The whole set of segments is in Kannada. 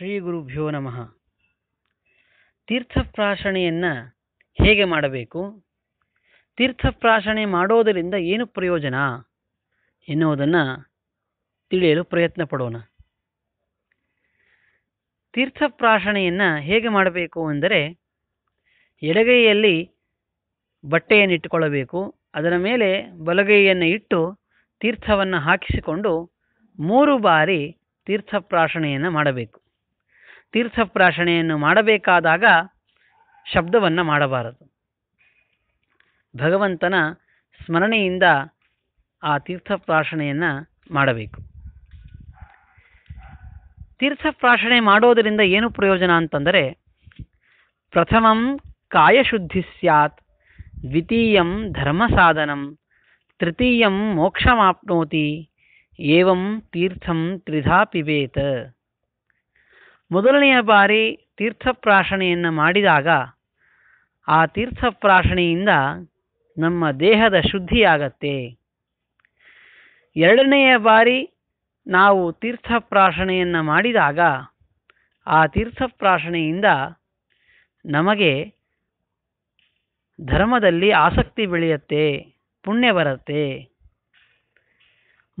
ಶ್ರೀ ಗುರುಭ್ಯೋ ನಮಃ ತೀರ್ಥಪ್ರಾಶನೆಯನ್ನು ಹೇಗೆ ಮಾಡಬೇಕು ತೀರ್ಥಪ್ರಾಶನೆ ಮಾಡೋದರಿಂದ ಏನು ಪ್ರಯೋಜನ ಎನ್ನುವುದನ್ನು ತಿಳಿಯಲು ಪ್ರಯತ್ನ ಪಡೋಣ ತೀರ್ಥಪ್ರಾಶನೆಯನ್ನು ಹೇಗೆ ಮಾಡಬೇಕು ಅಂದರೆ ಎಡಗೈಯಲ್ಲಿ ಬಟ್ಟೆಯನ್ನು ಇಟ್ಟುಕೊಳ್ಳಬೇಕು ಅದರ ಮೇಲೆ ಬಲಗೈಯನ್ನು ಇಟ್ಟು ತೀರ್ಥವನ್ನು ಹಾಕಿಸಿಕೊಂಡು ಮೂರು ಬಾರಿ ತೀರ್ಥಪ್ರಾಶನೆಯನ್ನು ಮಾಡಬೇಕು ತೀರ್ಥಪ್ರಾಶನೆಯನ್ನು ಮಾಡಬೇಕಾದಾಗ ಶಬ್ದವನ್ನು ಮಾಡಬಾರದು ಭಗವಂತನ ಸ್ಮರಣೆಯಿಂದ ಆ ತೀರ್ಥಪ್ರಾಶನೆಯನ್ನು ಮಾಡಬೇಕು ತೀರ್ಥಪ್ರಾಶನೆ ಮಾಡೋದರಿಂದ ಏನು ಪ್ರಯೋಜನ ಅಂತಂದರೆ ಪ್ರಥಮಂ ಕಾಯಶುದ್ಧಿ ಸ್ಯಾತ್ ದ್ವಿತೀಯಂ ಧರ್ಮ ಸಾಧನಂ ತೃತೀಯಂ ಮೋಕ್ಷಮಾಪ್ನೋತಿ ಏವಂ ತೀರ್ಥಂ ತ್ರಿಧಾ ಪಿಬೇತ್ ಮೊದಲನೆಯ ಬಾರಿ ತೀರ್ಥಪ್ರಾಶನೆಯನ್ನು ಮಾಡಿದಾಗ ಆ ತೀರ್ಥಪ್ರಾಶನೆಯಿಂದ ನಮ್ಮ ದೇಹದ ಶುದ್ಧಿಯಾಗತ್ತೆ ಎರಡನೆಯ ಬಾರಿ ನಾವು ತೀರ್ಥಪ್ರಾಶನೆಯನ್ನು ಮಾಡಿದಾಗ ಆ ತೀರ್ಥಪ್ರಾಶನೆಯಿಂದ ನಮಗೆ ಧರ್ಮದಲ್ಲಿ ಆಸಕ್ತಿ ಬೆಳೆಯುತ್ತೆ ಪುಣ್ಯ ಬರುತ್ತೆ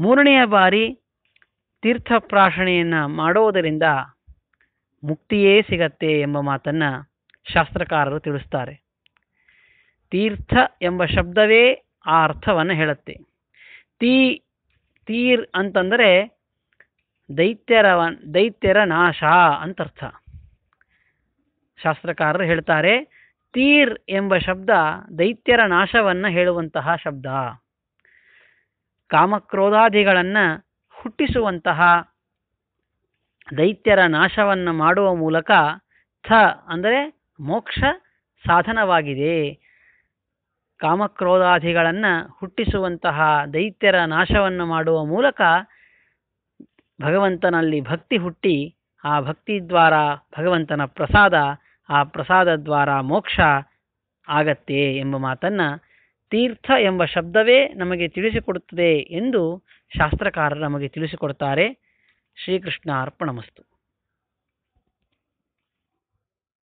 ಮೂರನೆಯ ಬಾರಿ ತೀರ್ಥಪ್ರಾಶನೆಯನ್ನು ಮಾಡುವುದರಿಂದ ಮುಕ್ತಿಯೇ ಸಿಗತ್ತೆ ಎಂಬ ಮಾತನ್ನು ಶಾಸ್ತ್ರಕಾರರು ತಿಳಿಸ್ತಾರೆ ತೀರ್ಥ ಎಂಬ ಶಬ್ದವೇ ಆ ಅರ್ಥವನ್ನು ಹೇಳುತ್ತೆ ತೀ ತೀರ್ ಅಂತಂದರೆ ದೈತ್ಯರವ ದೈತ್ಯರ ನಾಶ ಅಂತರ್ಥ ಶಾಸ್ತ್ರಕಾರರು ಹೇಳ್ತಾರೆ ತೀರ್ ಎಂಬ ಶಬ್ದ ದೈತ್ಯರ ನಾಶವನ್ನು ಹೇಳುವಂತಹ ಶಬ್ದ ಕಾಮಕ್ರೋಧಾದಿಗಳನ್ನು ಹುಟ್ಟಿಸುವಂತಹ ದೈತ್ಯರ ನಾಶವನ್ನು ಮಾಡುವ ಮೂಲಕ ಥ ಅಂದರೆ ಮೋಕ್ಷ ಸಾಧನವಾಗಿದೆ ಕಾಮಕ್ರೋಧಾದಿಗಳನ್ನು ಹುಟ್ಟಿಸುವಂತಹ ದೈತ್ಯರ ನಾಶವನ್ನು ಮಾಡುವ ಮೂಲಕ ಭಗವಂತನಲ್ಲಿ ಭಕ್ತಿ ಹುಟ್ಟಿ ಆ ಭಕ್ತಿ ದ್ವಾರ ಭಗವಂತನ ಪ್ರಸಾದ ಆ ಪ್ರಸಾದ ದ್ವಾರ ಮೋಕ್ಷ ಆಗತ್ತೆ ಎಂಬ ಮಾತನ್ನು ತೀರ್ಥ ಎಂಬ ಶಬ್ದವೇ ನಮಗೆ ತಿಳಿಸಿಕೊಡುತ್ತದೆ ಎಂದು ಶಾಸ್ತ್ರಕಾರರು ನಮಗೆ ತಿಳಿಸಿಕೊಡ್ತಾರೆ ಅರ್ಪಣಮಸ್ತು